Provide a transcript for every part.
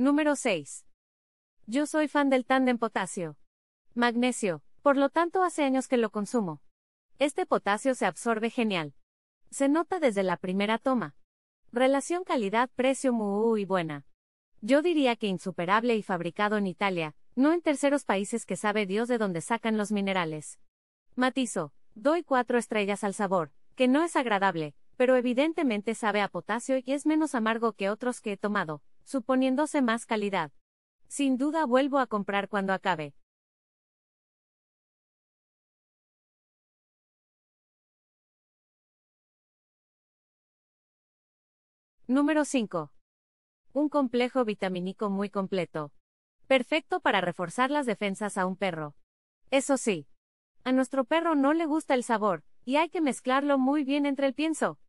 Número 6. Yo soy fan del tándem potasio. Magnesio, por lo tanto hace años que lo consumo. Este potasio se absorbe genial. Se nota desde la primera toma. Relación calidad-precio muy buena. Yo diría que insuperable y fabricado en Italia, no en terceros países que sabe Dios de dónde sacan los minerales. Matizo, doy cuatro estrellas al sabor, que no es agradable, pero evidentemente sabe a potasio y es menos amargo que otros que he tomado suponiéndose más calidad. Sin duda vuelvo a comprar cuando acabe. Número 5. Un complejo vitamínico muy completo. Perfecto para reforzar las defensas a un perro. Eso sí, a nuestro perro no le gusta el sabor, y hay que mezclarlo muy bien entre el pienso.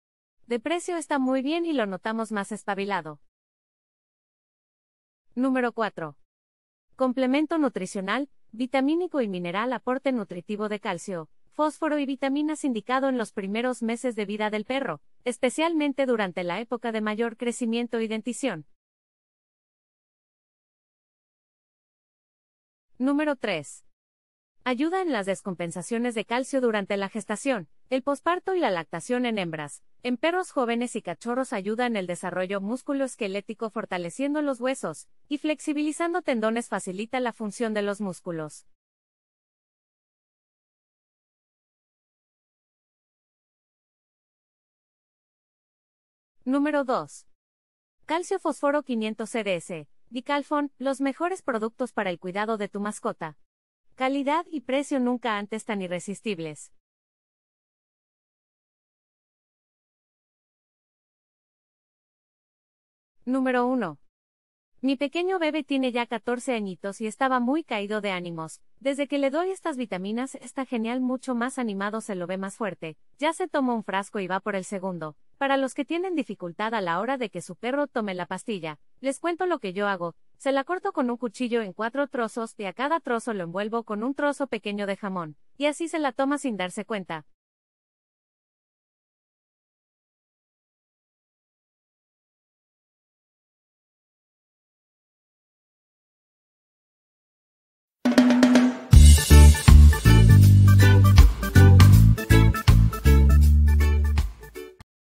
De precio está muy bien y lo notamos más espabilado. Número 4. Complemento nutricional, vitamínico y mineral aporte nutritivo de calcio, fósforo y vitaminas indicado en los primeros meses de vida del perro, especialmente durante la época de mayor crecimiento y dentición. Número 3. Ayuda en las descompensaciones de calcio durante la gestación, el posparto y la lactación en hembras, en perros jóvenes y cachorros ayuda en el desarrollo músculo-esquelético fortaleciendo los huesos, y flexibilizando tendones facilita la función de los músculos. Número 2. Calcio Fosforo 500 CDS, Dicalfon, los mejores productos para el cuidado de tu mascota. Calidad y precio nunca antes tan irresistibles. Número 1. Mi pequeño bebé tiene ya 14 añitos y estaba muy caído de ánimos. Desde que le doy estas vitaminas está genial, mucho más animado se lo ve más fuerte. Ya se toma un frasco y va por el segundo. Para los que tienen dificultad a la hora de que su perro tome la pastilla, les cuento lo que yo hago. Se la corto con un cuchillo en cuatro trozos y a cada trozo lo envuelvo con un trozo pequeño de jamón, y así se la toma sin darse cuenta.